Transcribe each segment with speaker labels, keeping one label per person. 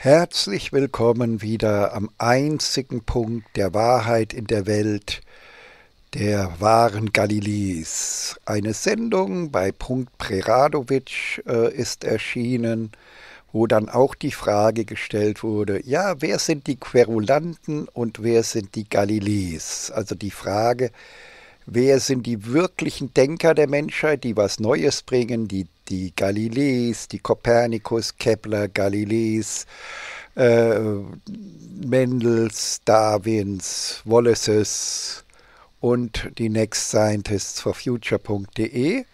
Speaker 1: Herzlich willkommen wieder am einzigen Punkt der Wahrheit in der Welt, der wahren Galileis. Eine Sendung bei Punkt Preradovic äh, ist erschienen, wo dann auch die Frage gestellt wurde, ja, wer sind die Querulanten und wer sind die Galileis? Also die Frage, wer sind die wirklichen Denker der Menschheit, die was Neues bringen, die die Galileis, die Kopernikus, Kepler, Galileis, äh, Mendels, Darwins, Wallaces und die Next Scientists for Future.de.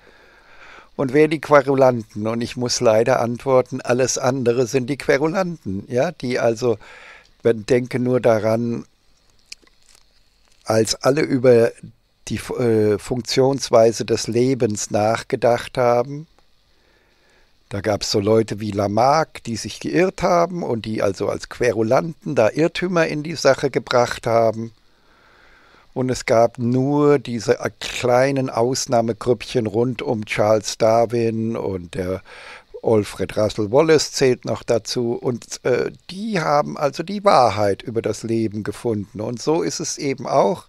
Speaker 1: Und wer die Querulanten? Und ich muss leider antworten, alles andere sind die Querulanten, ja, die also, man denke nur daran, als alle über die äh, Funktionsweise des Lebens nachgedacht haben, da gab es so Leute wie Lamarck, die sich geirrt haben und die also als Querulanten da Irrtümer in die Sache gebracht haben. Und es gab nur diese äh, kleinen Ausnahmegrüppchen rund um Charles Darwin und der Alfred Russell Wallace zählt noch dazu. Und äh, die haben also die Wahrheit über das Leben gefunden. Und so ist es eben auch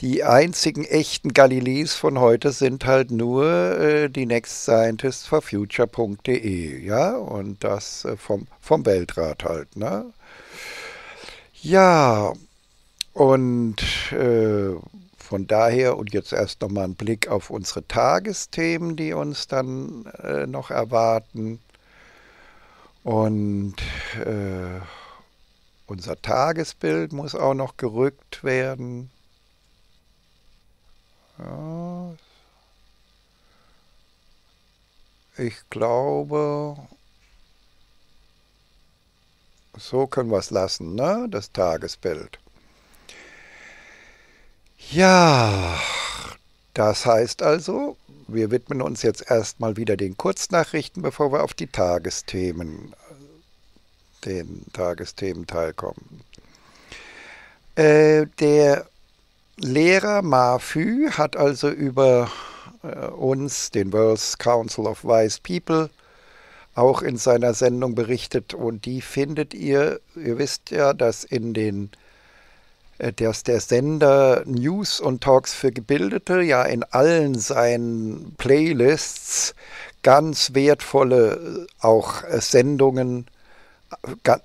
Speaker 1: die einzigen echten Galileis von heute sind halt nur äh, die nextscientistforfuture.de, ja, und das äh, vom, vom Weltrat halt, ne? Ja, und äh, von daher und jetzt erst nochmal ein Blick auf unsere Tagesthemen, die uns dann äh, noch erwarten. Und äh, unser Tagesbild muss auch noch gerückt werden. Ja. Ich glaube, so können wir es lassen, ne? das Tagesbild. Ja, das heißt also, wir widmen uns jetzt erstmal wieder den Kurznachrichten, bevor wir auf die Tagesthemen, den Tagesthementeil kommen. Äh, der Lehrer Ma Fü hat also über äh, uns, den World Council of Wise People, auch in seiner Sendung berichtet und die findet ihr, ihr wisst ja, dass in den äh, dass der Sender News und Talks für Gebildete ja in allen seinen Playlists ganz wertvolle äh, auch äh, Sendungen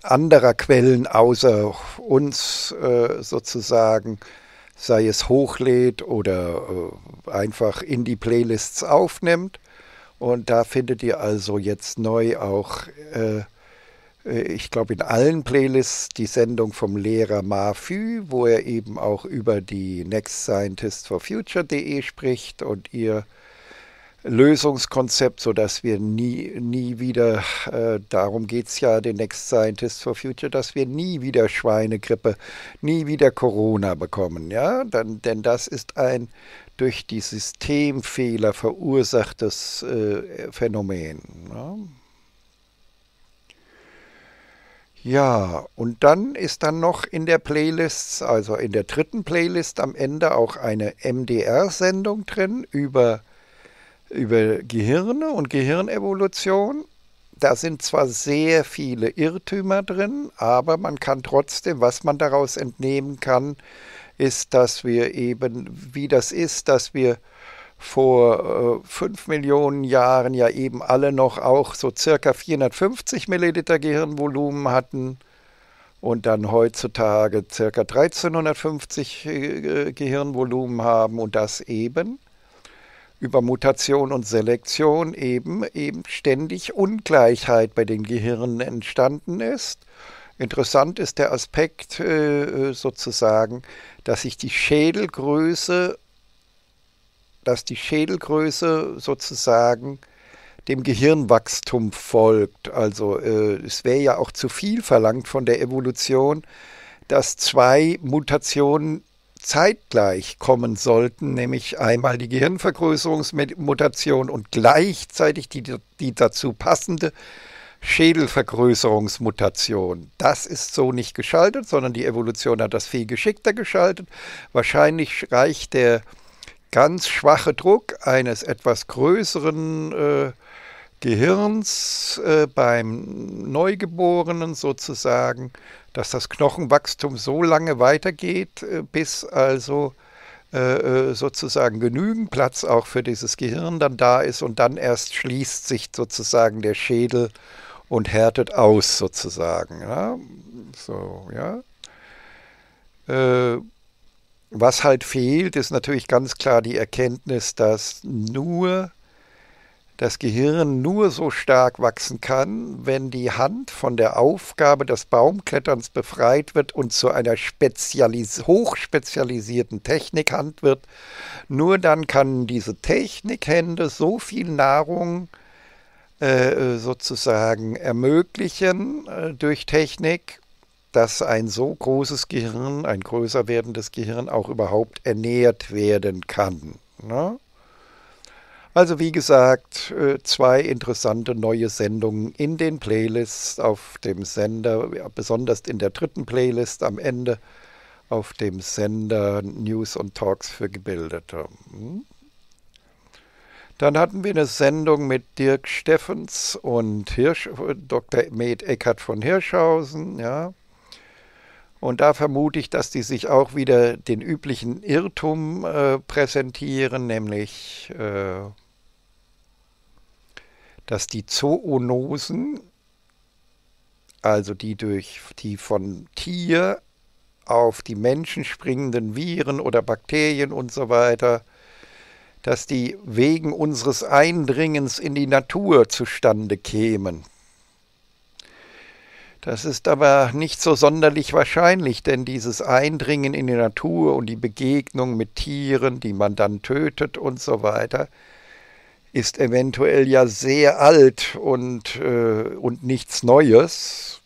Speaker 1: anderer Quellen außer uns sozusagen sei es hochlädt oder äh, einfach in die Playlists aufnimmt. Und da findet ihr also jetzt neu auch, äh, äh ich glaube, in allen Playlists die Sendung vom Lehrer Mafü, wo er eben auch über die Next Scientist for Future.de spricht und ihr Lösungskonzept, sodass wir nie, nie wieder, äh, darum geht es ja, den Next Scientist for Future, dass wir nie wieder Schweinegrippe, nie wieder Corona bekommen. Ja? Dann, denn das ist ein durch die Systemfehler verursachtes äh, Phänomen. Ja? Ne? Ja, und dann ist dann noch in der Playlist, also in der dritten Playlist am Ende auch eine MDR-Sendung drin über über Gehirne und Gehirnevolution. Da sind zwar sehr viele Irrtümer drin, aber man kann trotzdem, was man daraus entnehmen kann, ist, dass wir eben, wie das ist, dass wir vor äh, fünf äh, Millionen Jahren ja eben alle noch auch so circa 450 Milliliter Gehirnvolumen hatten und dann heutzutage circa 1350 äh, Gehirnvolumen haben und das eben über Mutation und Selektion eben, eben ständig Ungleichheit bei den Gehirnen entstanden ist. Interessant ist der Aspekt äh, äh, sozusagen, dass sich die Schädelgröße, dass die Schädelgröße sozusagen dem Gehirnwachstum folgt. Also äh, es wäre ja auch zu viel verlangt von der Evolution, dass zwei Mutationen zeitgleich kommen sollten, nämlich einmal die Gehirnvergrößerungsmutation und gleichzeitig die, die dazu passende Schädelvergrößerungsmutation. Das ist so nicht geschaltet, sondern die Evolution hat das viel geschickter geschaltet. Wahrscheinlich reicht der ganz schwache Druck eines etwas größeren äh, Gehirns äh, beim Neugeborenen sozusagen, dass das Knochenwachstum so lange weitergeht, äh, bis also äh, äh, sozusagen genügend Platz auch für dieses Gehirn dann da ist und dann erst schließt sich sozusagen der Schädel und härtet aus sozusagen. Ja? So, ja. Äh, was halt fehlt, ist natürlich ganz klar die Erkenntnis, dass nur das Gehirn nur so stark wachsen kann, wenn die Hand von der Aufgabe des Baumkletterns befreit wird und zu einer spezialis hochspezialisierten Technikhand wird. Nur dann kann diese Technikhände so viel Nahrung äh, äh, sozusagen ermöglichen äh, durch Technik, dass ein so großes Gehirn, ein größer werdendes Gehirn auch überhaupt ernährt werden kann. Ne? Also wie gesagt, äh, zwei interessante neue Sendungen in den Playlists auf dem Sender, besonders in der dritten Playlist am Ende auf dem Sender News und Talks für Gebildete. Hm? Dann hatten wir eine Sendung mit Dirk Steffens und Hirsch, äh, Dr. Med Eckert von Hirschhausen, ja. Und da vermute ich, dass die sich auch wieder den üblichen Irrtum äh, präsentieren, nämlich äh, dass die Zoonosen, also die durch die von Tier auf die Menschen springenden Viren oder Bakterien und so weiter, dass die wegen unseres Eindringens in die Natur zustande kämen. Das ist aber nicht so sonderlich wahrscheinlich, denn dieses Eindringen in die Natur und die Begegnung mit Tieren, die man dann tötet und so weiter, ist eventuell ja sehr alt und, äh, und nichts Neues.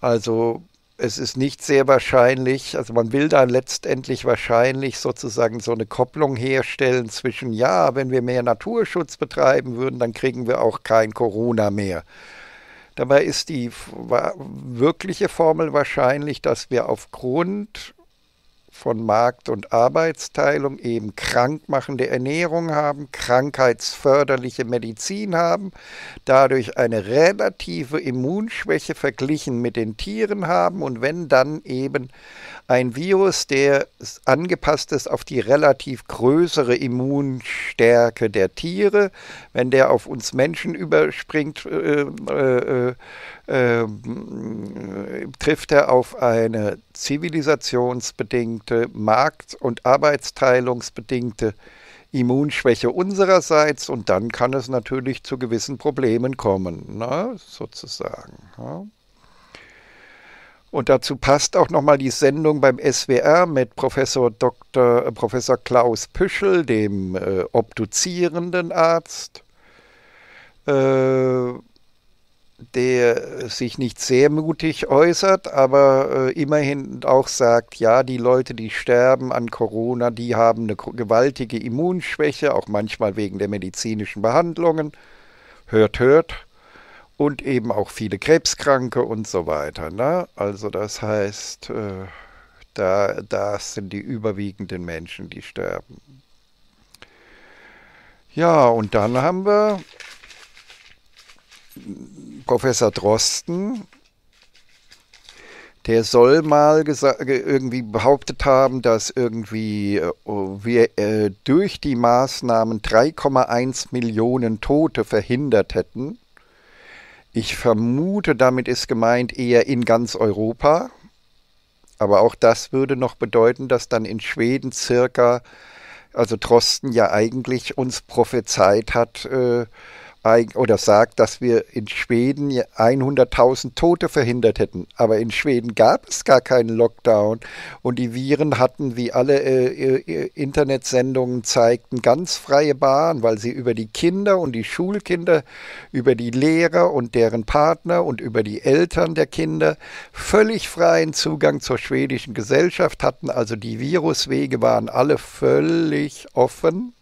Speaker 1: Also es ist nicht sehr wahrscheinlich, also man will da letztendlich wahrscheinlich sozusagen so eine Kopplung herstellen zwischen, ja, wenn wir mehr Naturschutz betreiben würden, dann kriegen wir auch kein Corona mehr. Dabei ist die wirkliche Formel wahrscheinlich, dass wir aufgrund von Markt- und Arbeitsteilung eben krankmachende Ernährung haben, krankheitsförderliche Medizin haben, dadurch eine relative Immunschwäche verglichen mit den Tieren haben und wenn dann eben ein Virus, der angepasst ist auf die relativ größere Immunstärke der Tiere. Wenn der auf uns Menschen überspringt, äh, äh, äh, ähm, trifft er auf eine zivilisationsbedingte, markt- und arbeitsteilungsbedingte Immunschwäche unsererseits und dann kann es natürlich zu gewissen Problemen kommen, ne? sozusagen. Ja. Ne? Und dazu passt auch nochmal die Sendung beim SWR mit Professor Dr. Äh, Professor Klaus Püschel, dem äh, obduzierenden Arzt, äh, der sich nicht sehr mutig äußert, aber äh, immerhin auch sagt, ja, die Leute, die sterben an Corona, die haben eine gewaltige Immunschwäche, auch manchmal wegen der medizinischen Behandlungen. Hört, hört und eben auch viele Krebskranke und so weiter. Ne? Also das heißt, äh, da, das sind die überwiegenden Menschen, die sterben. Ja, und dann haben wir Professor Drosten, der soll mal irgendwie behauptet haben, dass irgendwie äh, oh, wir äh, durch die Maßnahmen 3,1 Millionen Tote verhindert hätten. Ich vermute, damit ist gemeint eher in ganz Europa. Aber auch das würde noch bedeuten, dass dann in Schweden circa, also Trosten ja eigentlich uns prophezeit hat, äh, oder sagt, dass wir in Schweden 100.000 Tote verhindert hätten. Aber in Schweden gab es gar keinen Lockdown und die Viren hatten, wie alle äh, äh, äh, Internetsendungen zeigten, ganz freie Bahn, weil sie über die Kinder und die Schulkinder, über die Lehrer und deren Partner und über die Eltern der Kinder völlig freien Zugang zur schwedischen Gesellschaft hatten. Also die Viruswege waren alle völlig offen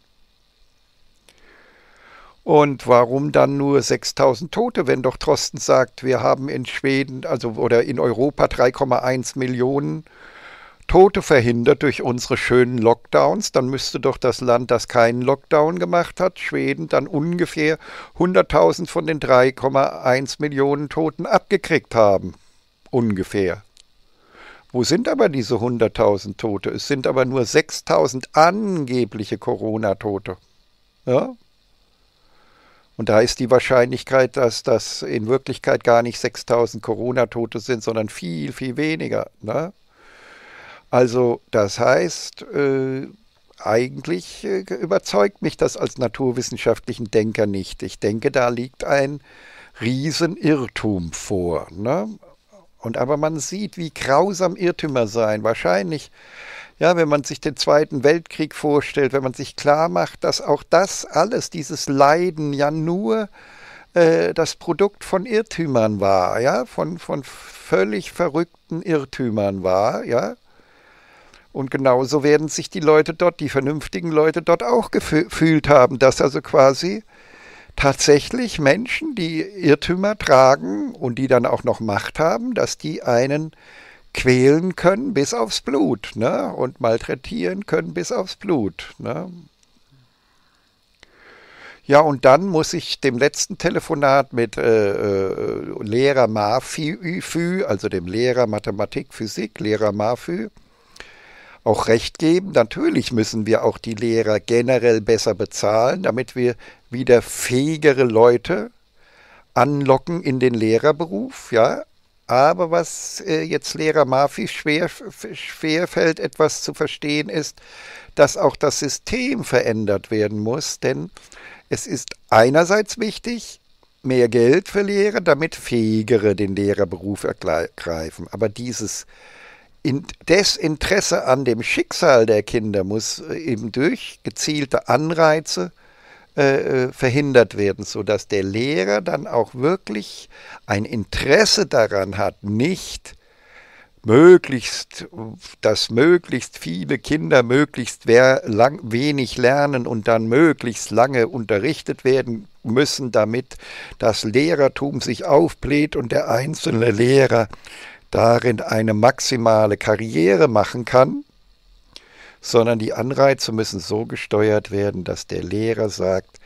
Speaker 1: und warum dann nur 6000 Tote, wenn doch Trosten sagt, wir haben in Schweden, also oder in Europa 3,1 Millionen Tote verhindert durch unsere schönen Lockdowns, dann müsste doch das Land, das keinen Lockdown gemacht hat, Schweden, dann ungefähr 100.000 von den 3,1 Millionen Toten abgekriegt haben. Ungefähr. Wo sind aber diese 100.000 Tote? Es sind aber nur 6.000 angebliche Corona-Tote. Ja, und da ist die Wahrscheinlichkeit, dass das in Wirklichkeit gar nicht 6000 Corona-Tote sind, sondern viel, viel weniger. Ne? Also das heißt, äh, eigentlich äh, überzeugt mich das als naturwissenschaftlichen Denker nicht. Ich denke, da liegt ein Riesenirrtum vor. Ne? Und aber man sieht, wie grausam Irrtümer sein. Wahrscheinlich, ja, wenn man sich den Zweiten Weltkrieg vorstellt, wenn man sich klar macht, dass auch das alles, dieses Leiden ja nur äh, das Produkt von Irrtümern war, ja, von, von völlig verrückten Irrtümern war, ja. Und genauso werden sich die Leute dort, die vernünftigen Leute dort auch gefühlt haben, dass also quasi tatsächlich Menschen, die Irrtümer tragen und die dann auch noch Macht haben, dass die einen quälen können bis aufs Blut ne? und malträtieren können bis aufs Blut. Ne? Ja, und dann muss ich dem letzten Telefonat mit äh, äh Lehrer Mafü, also dem Lehrer Mathematik, Physik, Lehrer Mafü, auch recht geben. Natürlich müssen wir auch die Lehrer generell besser bezahlen, damit wir wieder fähigere Leute anlocken in den Lehrerberuf, ja. Aber was äh, jetzt Lehrer Mafi schwer, schwer fällt, etwas zu verstehen, ist, dass auch das System verändert werden muss, denn es ist einerseits wichtig, mehr Geld für Lehrer, damit fähigere den Lehrerberuf ergreifen. Aber dieses Desinteresse an dem Schicksal der Kinder muss äh, eben durch gezielte Anreize äh, äh, verhindert werden, sodass der Lehrer dann auch wirklich ein Interesse daran hat, nicht möglichst, dass möglichst viele Kinder möglichst lang, wenig lernen und dann möglichst lange unterrichtet werden müssen, damit das Lehrertum sich aufbläht und der einzelne Lehrer darin eine maximale Karriere machen kann, sondern die Anreize müssen so gesteuert werden, dass der Lehrer sagt,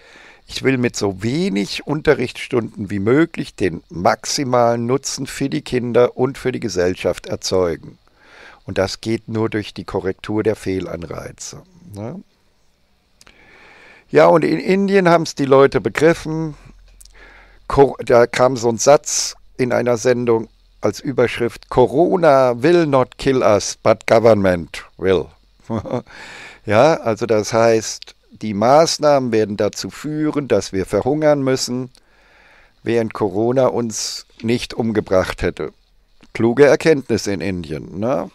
Speaker 1: ich will mit so wenig Unterrichtsstunden wie möglich den maximalen Nutzen für die Kinder und für die Gesellschaft erzeugen. Und das geht nur durch die Korrektur der Fehlanreize. Ne? Ja, und in Indien haben es die Leute begriffen. Da kam so ein Satz in einer Sendung als Überschrift, Corona will not kill us, but government will. ja, also das heißt, die Maßnahmen werden dazu führen, dass wir verhungern müssen, während Corona uns nicht umgebracht hätte. Kluge Erkenntnis in Indien, ne?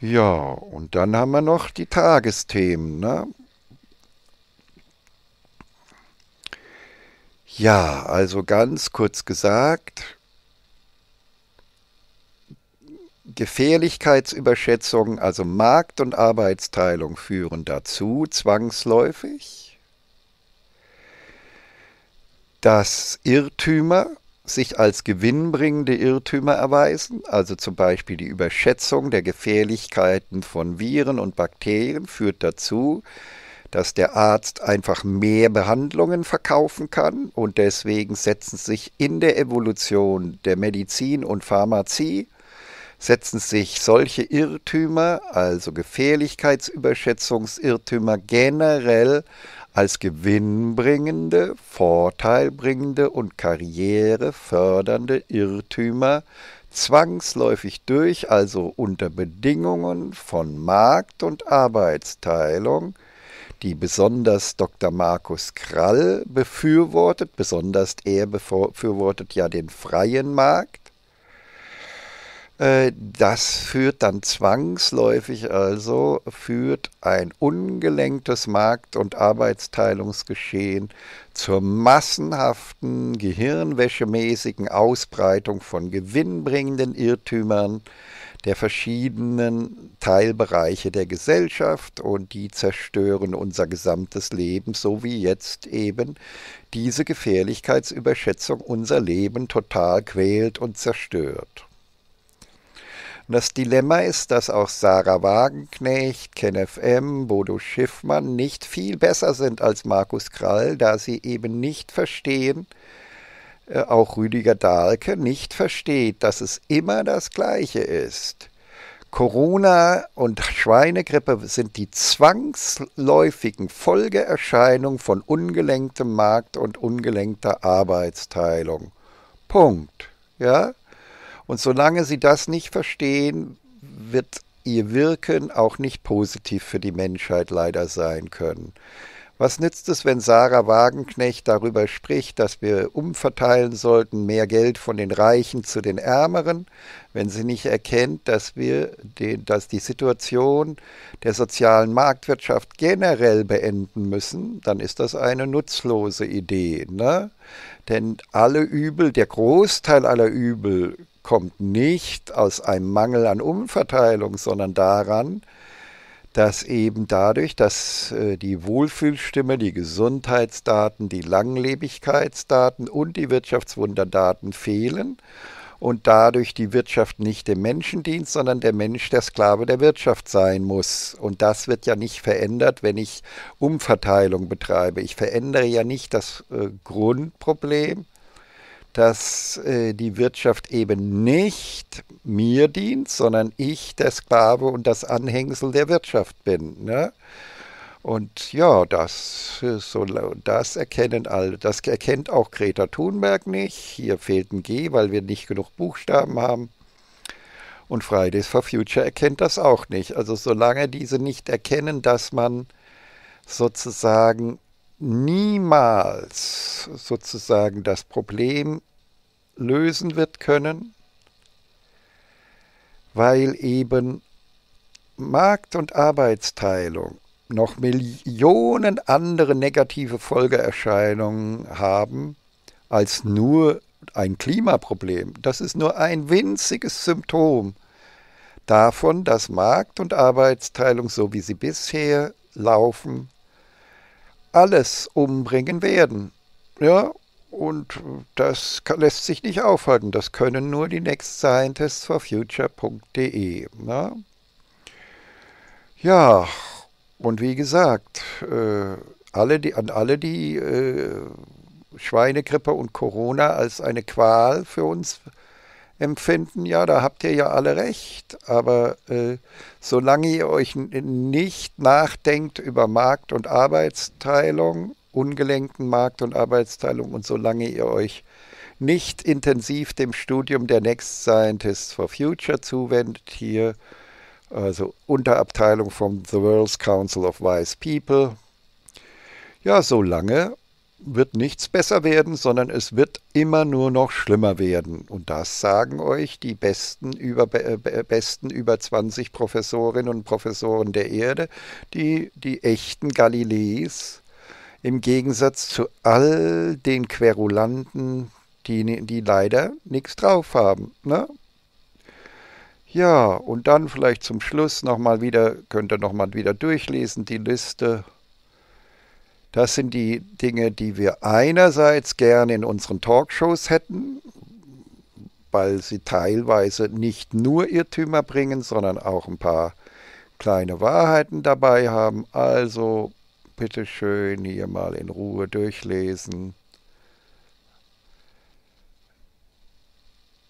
Speaker 1: Ja, und dann haben wir noch die Tagesthemen, ne? Ja, also ganz kurz gesagt, Gefährlichkeitsüberschätzung, also Markt- und Arbeitsteilung führen dazu zwangsläufig, dass Irrtümer sich als gewinnbringende Irrtümer erweisen, also zum Beispiel die Überschätzung der Gefährlichkeiten von Viren und Bakterien führt dazu, dass der Arzt einfach mehr Behandlungen verkaufen kann und deswegen setzen sich in der Evolution der Medizin und Pharmazie setzen sich solche Irrtümer, also Gefährlichkeitsüberschätzungsirrtümer generell als gewinnbringende, vorteilbringende und karrierefördernde Irrtümer zwangsläufig durch, also unter Bedingungen von Markt- und Arbeitsteilung, die besonders Dr. Markus Krall befürwortet, besonders er befürwortet ja den freien Markt, äh, das führt dann zwangsläufig also, führt ein ungelenktes Markt- und Arbeitsteilungsgeschehen zur massenhaften, gehirnwäschemäßigen Ausbreitung von gewinnbringenden Irrtümern der verschiedenen Teilbereiche der Gesellschaft und die zerstören unser gesamtes Leben, so wie jetzt eben diese Gefährlichkeitsüberschätzung unser Leben total quält und zerstört. Und das Dilemma ist, dass auch Sarah Wagenknecht, Kenneth M., Bodo Schiffmann nicht viel besser sind als Markus Krall, da sie eben nicht verstehen, äh, auch Rüdiger Dahlke nicht versteht, dass es immer das Gleiche ist. Corona und Schweinegrippe sind die zwangsläufigen Folgeerscheinungen von ungelenktem Markt und ungelenkter Arbeitsteilung. Punkt. Ja? Und solange sie das nicht verstehen, wird ihr Wirken auch nicht positiv für die Menschheit leider sein können. Was nützt es, wenn Sarah Wagenknecht darüber spricht, dass wir umverteilen sollten, mehr Geld von den Reichen zu den Ärmeren, wenn sie nicht erkennt, dass wir den, dass die Situation der sozialen Marktwirtschaft generell beenden müssen, dann ist das eine nutzlose Idee. Ne? Denn alle Übel, der Großteil aller Übel kommt nicht aus einem Mangel an Umverteilung, sondern daran, dass eben dadurch, dass äh, die Wohlfühlstimme, die Gesundheitsdaten, die Langlebigkeitsdaten und die Wirtschaftswunderdaten fehlen und dadurch die Wirtschaft nicht dem Menschendienst, sondern der Mensch der Sklave der Wirtschaft sein muss. Und das wird ja nicht verändert, wenn ich Umverteilung betreibe. Ich verändere ja nicht das äh, Grundproblem, dass äh, die Wirtschaft eben nicht mir dient, sondern ich der Sklave und das Anhängsel der Wirtschaft bin. Ne? Und ja, das, so, das erkennen alle. Das erkennt auch Greta Thunberg nicht. Hier fehlt ein G, weil wir nicht genug Buchstaben haben. Und Fridays for Future erkennt das auch nicht. Also solange diese nicht erkennen, dass man sozusagen niemals sozusagen das Problem lösen wird können, weil eben Markt- und Arbeitsteilung noch Millionen andere negative Folgeerscheinungen haben als nur ein Klimaproblem. Das ist nur ein winziges Symptom davon, dass Markt- und Arbeitsteilung, so wie sie bisher laufen, alles umbringen werden. Ja, und das lässt sich nicht aufhalten. Das können nur die Next Scientists for Future.de. Ne? Ja, und wie gesagt, äh, alle, die, an alle, die äh, Schweinegrippe und Corona als eine Qual für uns empfinden, ja, da habt ihr ja alle recht, aber äh, solange ihr euch nicht nachdenkt über Markt- und Arbeitsteilung, ungelenkten Markt- und Arbeitsteilung und solange ihr euch nicht intensiv dem Studium der Next Scientists for Future zuwendet, hier also Unterabteilung vom The World's Council of Wise People, ja, solange wird nichts besser werden, sondern es wird immer nur noch schlimmer werden. Und das sagen euch die besten über, besten über 20 Professorinnen und Professoren der Erde, die, die echten Galileis, im Gegensatz zu all den Querulanten, die, die leider nichts drauf haben. Ne? Ja, und dann vielleicht zum Schluss nochmal wieder, könnt ihr nochmal wieder durchlesen, die Liste. Das sind die Dinge, die wir einerseits gerne in unseren Talkshows hätten, weil sie teilweise nicht nur Irrtümer bringen, sondern auch ein paar kleine Wahrheiten dabei haben. Also bitte schön hier mal in Ruhe durchlesen.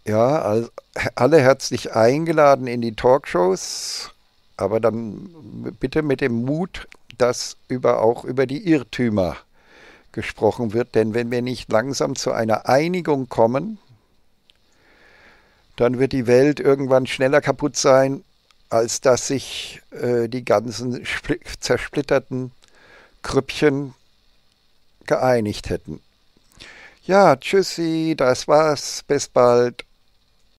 Speaker 1: Ja, also alle herzlich eingeladen in die Talkshows, aber dann bitte mit dem Mut dass über, auch über die Irrtümer gesprochen wird. Denn wenn wir nicht langsam zu einer Einigung kommen, dann wird die Welt irgendwann schneller kaputt sein, als dass sich äh, die ganzen zersplitterten Krüppchen geeinigt hätten. Ja, tschüssi, das war's, bis bald.